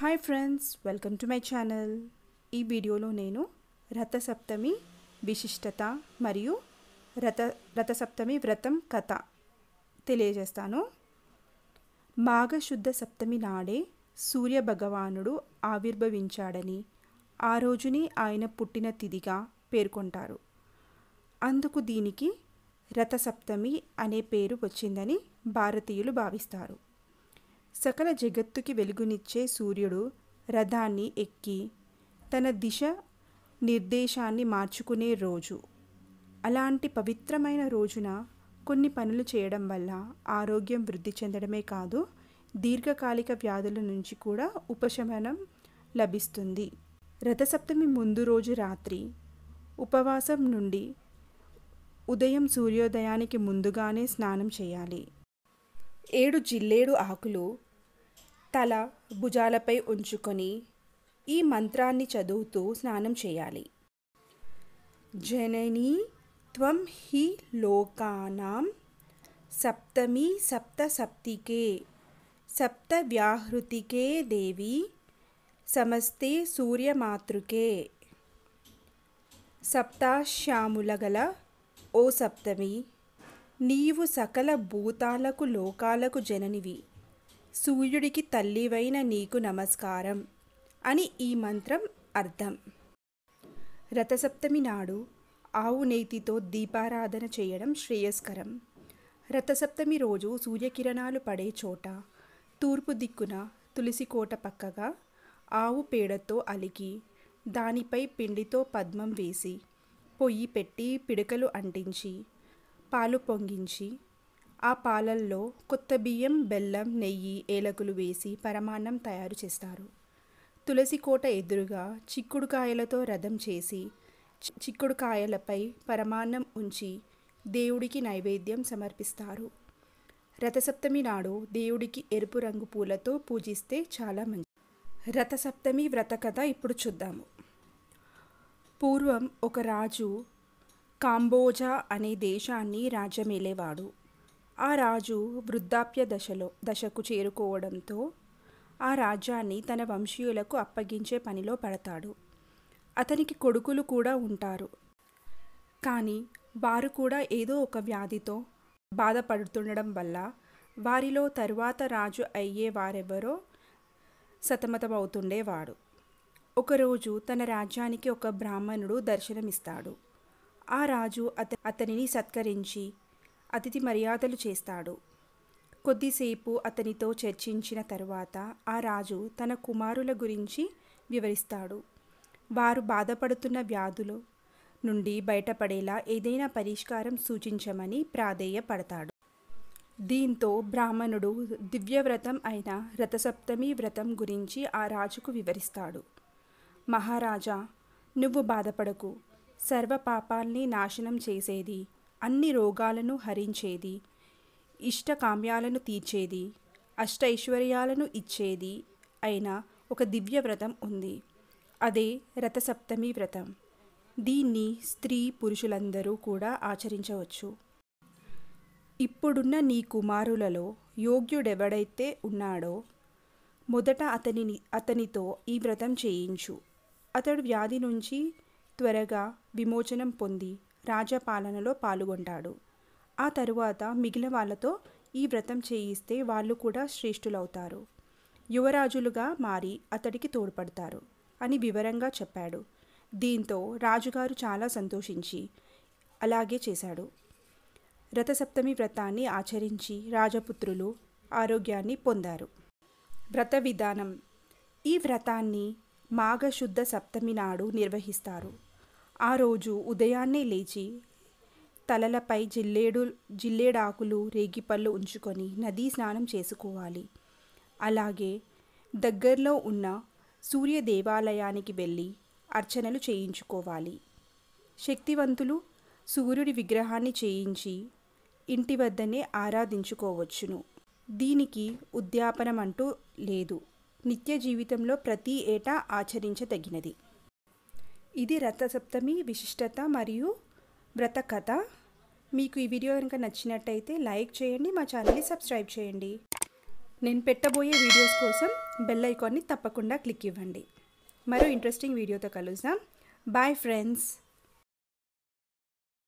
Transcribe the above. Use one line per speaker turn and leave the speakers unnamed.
hi friends welcome to my channel ఈ వీడియోలో నేను రథసప్తమి విశిష్టత మరియు రథ రథసప్తమి వ్రతం కథ తెలియజేస్తాను మాఘశుద్ధ సప్తమి నాడే సూర్య భగవానుడు ఆవిర్భవించాడని ఆ రోజుని ఆయన పుట్టిన తిథిగా పేర్కొంటారు అందుకు దీనికి రథసప్తమి అనే పేరు వచ్చిందని భారతీయులు భావిస్తారు సకల జగత్తుకి వెలుగునిచ్చే సూర్యుడు రథాన్ని ఎక్కి తన దిశ నిర్దేశాన్ని మార్చుకునే రోజు అలాంటి పవిత్రమైన రోజున కొన్ని పనులు చేయడం వల్ల ఆరోగ్యం వృద్ధి చెందడమే కాదు దీర్ఘకాలిక వ్యాధుల నుంచి కూడా ఉపశమనం లభిస్తుంది రథసప్తమి ముందు రోజు రాత్రి ఉపవాసం నుండి ఉదయం సూర్యోదయానికి ముందుగానే స్నానం చేయాలి ఏడు జిల్లేడు ఆకులు తల భుజాలపై ఉంచుకొని ఈ మంత్రాన్ని చదువుతూ స్నానం చేయాలి జనని త్వం హి లోకానాం సప్తమి సప్త సప్తికే సప్త వ్యాహృతికే దేవి సమస్తే సూర్యమాతృకే సప్తాశ్యాముల గల ఓ సప్తమి నీవు సకల భూతాలకు లోకాలకు జననివి సూర్యుడికి తల్లివైన నీకు నమస్కారం అని ఈ మంత్రం అర్థం రథసప్తమి నాడు ఆవు నేతితో దీపారాధన చేయడం శ్రేయస్కరం రథసప్తమి రోజు సూర్యకిరణాలు పడే చోట తూర్పు దిక్కున తులసికోట పక్కగా ఆవు పేడతో అలికి దానిపై పిండితో పద్మం వేసి పొయ్యి పెట్టి పిడకలు అంటించి పాలు పొంగించి ఆ పాలల్లో కొత్త బియ్యం బెల్లం నెయ్యి ఏలకులు వేసి పరమాన్నం తయారు చేస్తారు తులసి కోట ఎదురుగా చిక్కుడుకాయలతో రథం చేసి చిక్కుడుకాయలపై పరమాన్నం ఉంచి దేవుడికి నైవేద్యం సమర్పిస్తారు రథసప్తమి నాడు దేవుడికి ఎరుపు రంగు పూలతో పూజిస్తే చాలా మంచి రథసప్తమి వ్రత కథ ఇప్పుడు చూద్దాము పూర్వం ఒక రాజు కాంబోజా అనే దేశాన్ని రాజ్యమేలేవాడు ఆ రాజు వృద్ధాప్య దశలో దశకు చేరుకోవడంతో ఆ రాజ్యాన్ని తన వంశీయులకు అప్పగించే పనిలో పడతాడు అతనికి కొడుకులు కూడా ఉంటారు కానీ వారు కూడా ఏదో ఒక వ్యాధితో బాధపడుతుండడం వల్ల వారిలో తరువాత రాజు అయ్యే వారెవరో సతమతమవుతుండేవాడు ఒకరోజు తన రాజ్యానికి ఒక బ్రాహ్మణుడు దర్శనమిస్తాడు ఆ రాజు అత అతనిని సత్కరించి అతిథి మర్యాదలు చేస్తాడు కొద్దిసేపు అతనితో చర్చించిన తరువాత ఆ రాజు తన కుమారుల గురించి వివరిస్తాడు వారు బాధపడుతున్న వ్యాధులు నుండి బయటపడేలా ఏదైనా పరిష్కారం సూచించమని ప్రాధేయపడతాడు దీంతో బ్రాహ్మణుడు దివ్యవ్రతం అయిన రథసప్తమి వ్రతం గురించి ఆ రాజుకు వివరిస్తాడు మహారాజా నువ్వు బాధపడకు సర్వ పాపాల్ని నాశనం చేసేది అన్ని రోగాలను హరించేది ఇష్టకామ్యాలను తీర్చేది అష్టైశ్వర్యాలను ఇచ్చేది అయిన ఒక దివ్య వ్రతం ఉంది అదే రథసప్తమి వ్రతం దీన్ని స్త్రీ పురుషులందరూ కూడా ఆచరించవచ్చు ఇప్పుడున్న నీ కుమారులలో యోగ్యుడెవడైతే ఉన్నాడో మొదట అతనిని అతనితో ఈ వ్రతం చేయించు అతడు వ్యాధి నుంచి త్వరగా విమోచనం పొంది రాజపాలనలో పాల్గొంటాడు ఆ తరువాత మిగిలిన వాళ్ళతో ఈ వ్రతం చేయిస్తే వాళ్ళు కూడా శ్రేష్ఠులవుతారు యువరాజులుగా మారి అతడికి తోడ్పడతారు అని వివరంగా చెప్పాడు దీంతో రాజుగారు చాలా సంతోషించి అలాగే చేశాడు రథసప్తమి వ్రతాన్ని ఆచరించి రాజపుత్రులు ఆరోగ్యాన్ని పొందారు వ్రత విధానం ఈ వ్రతాన్ని మాఘశుద్ధ సప్తమి నాడు నిర్వహిస్తారు ఆ రోజు ఉదయాన్నే లేచి తలలపై జిల్లేడు జిల్లేడాకులు రేగిపళ్ళు ఉంచుకొని నదీ స్నానం చేసుకోవాలి అలాగే దగ్గరలో ఉన్న సూర్య దేవాలయానికి వెళ్ళి అర్చనలు చేయించుకోవాలి శక్తివంతులు సూర్యుడి విగ్రహాన్ని చేయించి ఇంటి వద్దనే ఆరాధించుకోవచ్చును దీనికి ఉద్యాపనం అంటూ లేదు నిత్య జీవితంలో ప్రతి ఏటా ఆచరించదగినది ఇది రథసప్తమి విశిష్టత మరియు వ్రత కథ మీకు ఈ వీడియో కనుక నచ్చినట్టయితే లైక్ చేయండి మా ఛానల్ని సబ్స్క్రైబ్ చేయండి నేను పెట్టబోయే వీడియోస్ కోసం బెల్ ఐకాన్ని తప్పకుండా క్లిక్ ఇవ్వండి మరో ఇంట్రెస్టింగ్ వీడియోతో కలుద్దాం బాయ్ ఫ్రెండ్స్